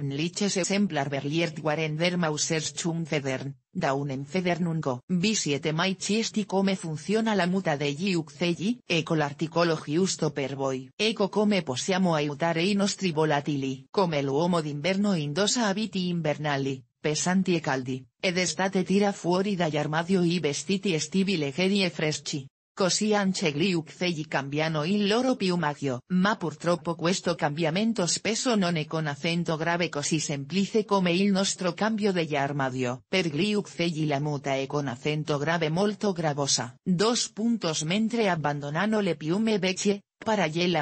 liches Exemplar Berliert Waren der Mausesschung Federn, Daunen Federn Ungo. B7 Mai Chiesti Come funciona la Muta de Giuxelli, Eco l'articolo Giusto per voi. Eco come possiamo aiutare i nostri volatili. Come l'uomo d'inverno indossa abiti invernali, pesanti e caldi, ed estate tira fuori da armadio i vestiti estivi leggeri e freschi così anche gli cambiano il loro piumagio. Ma purtroppo questo cambiamento spesso non è con acento grave così semplice come il nostro cambio de armadio. Per gli uccelli la muta è con acento grave molto gravosa. Dos puntos mentre abbandonano le piume vecchie,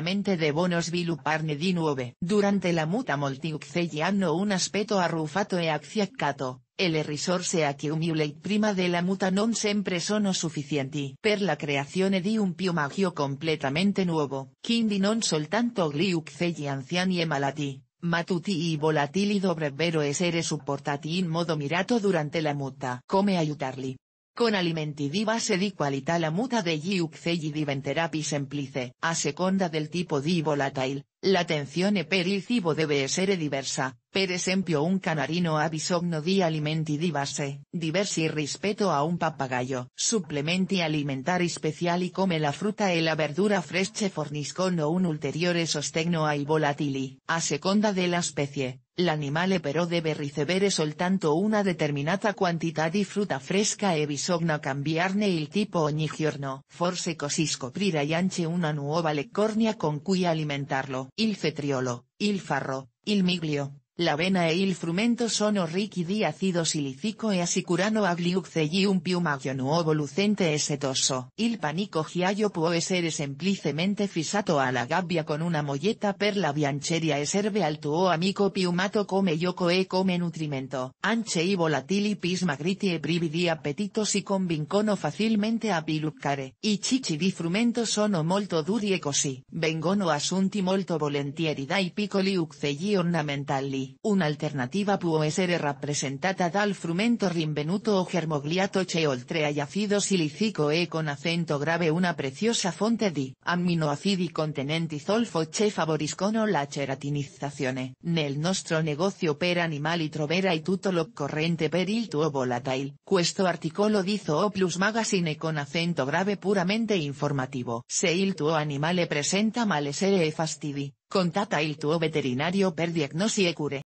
mente devono svilupparne di nuove. Durante la muta molti uccelli hanno un aspetto arrufato e acciaccato, el le que accumulate prima de la muta non sempre sono sufficienti per la creazione di un magio completamente nuovo, quindi non soltanto uccelli anziani e malati, ma tutti i volatili dovrebbero essere supportati in modo mirato durante la muta. Come aiutarli? Con alimenti di base di qualità la muta de uccelli diventerà più semplice. A seconda del tipo di volatile, tensione per il cibo deve essere diversa, Per esempio un canarino ha bisogno di alimenti base, diversi rispetto a un pappagallo. Supplementi alimentari speciali come la fruta e la verdura fresche forniscono un ulteriore sostegno ai volatili. A seconda della specie, l'animale però deve ricevere soltanto una determinata quantità di frutta fresca e bisogna cambiarne il tipo ogni giorno. Forse così y anche una nuova leccornia con cui alimentarlo. Il cetriolo, il farro, il miglio, la vena e il frumento sono ricchi di acido silicico e assicurano agli uccelli un piumaggio nuovo lucente e setoso. Il panico giallo può essere semplicemente fissato alla gabbia con una molletta per la biancheria e serve al tuo amico piumato come gioco e come nutrimento. Anche i volatili pismagriti e privi di appetito si convincono facilmente a piluccare. I chichi di frumento sono molto duri e così vengono assunti molto volentieri dai piccoli uccelli ornamentali. Una alternativa può ser representada dal frumento rinvenuto o germogliato che oltre y acido silicico e con acento grave una preciosa fonte di aminoacidi contenenti zolfo che favoriscono la ceratinizzazione. Nel nostro negozio per animali troverai tutto corrente per il tuo volatile. Questo articolo o plus Magazine con acento grave puramente informativo. Se il tuo animale presenta malessere e fastidi, Contata il tuo veterinario per diagnosi e cure.